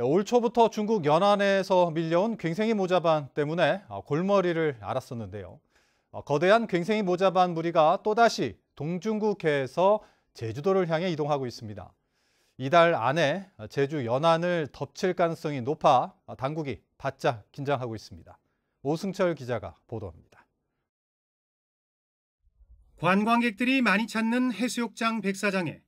네, 올 초부터 중국 연안에서 밀려온 괭생이 모자반 때문에 어, 골머리를 앓았었는데요. 어, 거대한 괭생이 모자반 무리가 또다시 동중국해에서 제주도를 향해 이동하고 있습니다. 이달 안에 제주 연안을 덮칠 가능성이 높아 당국이 바짝 긴장하고 있습니다. 오승철 기자가 보도합니다. 관광객들이 많이 찾는 해수욕장 백사장에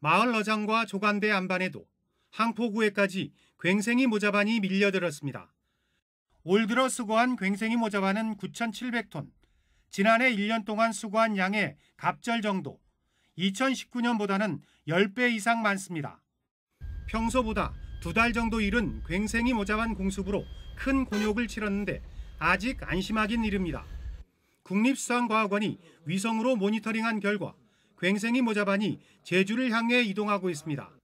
마을 어장과 조간대 안반에도 항포구에까지 괭생이 모자반이 밀려들었습니다. 올 들어 수거한 괭생이 모자반은 9,700톤, 지난해 1년 동안 수거한 양의 갑절 정도, 2019년보다는 10배 이상 많습니다. 평소보다 두 달 정도 이른 괭생이 모자반 공습으로 큰 곤욕을 치렀는데 아직 안심하긴 이릅니다. 국립수산과학원이 위성으로 모니터링한 결과 괭생이 모자반이 제주를 향해 이동하고 있습니다.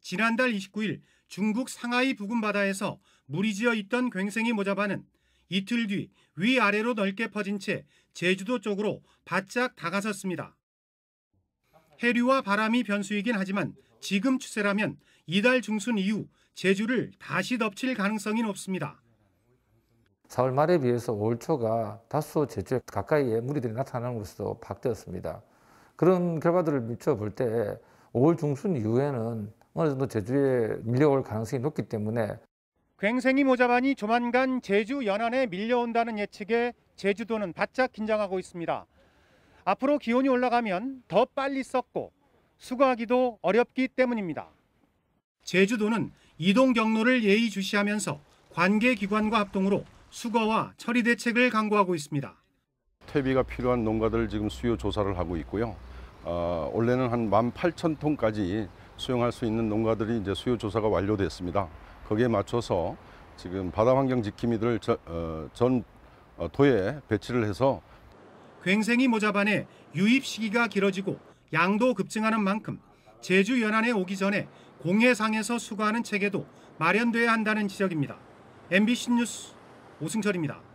지난달 29일 중국 상하이 부근바다에서 물이 지어 있던 괭생이 모자반은 이틀 뒤 위아래로 넓게 퍼진 채 제주도 쪽으로 바짝 다가섰습니다. 해류와 바람이 변수이긴 하지만 지금 추세라면 이달 중순 이후 제주를 다시 덮칠 가능성이 높습니다. 4월 말에 비해서 올 초가 다수 제주에 가까이에 물이들이나타것으로써 바뀌었습니다. 그런 결과들을 미쳐 볼때 5월 중순 이후에는 어느 정도 제주에 밀려올 가능성이 높기 때문에 괭생이 모자반이 조만간 제주 연안에 밀려온다는 예측에 제주도는 바짝 긴장하고 있습니다. 앞으로 기온이 올라가면 더 빨리 썩고 수거하기도 어렵기 때문입니다. 제주도는 이동 경로를 예의주시하면서 관계기관과 합동으로 수거와 처리 대책을 강구하고 있습니다. 퇴비가 필요한 농가들 지금 수요 조사를 하고 있고요. 어, 원래는 한 18,000톤까지 수용할 수 있는 농가들이 이제 수요 조사가 완료됐습니다. 거기에 맞춰서 지금 바다 환경 지킴이들을 저, 어, 전 어, 도에 배치를 해서 괭생이 모자반에 유입 시기가 길어지고 양도 급증하는 만큼 제주 연안에 오기 전에 공해상에서 수거하는 체계도 마련돼야 한다는 지적입니다. MBC 뉴스 오승철입니다.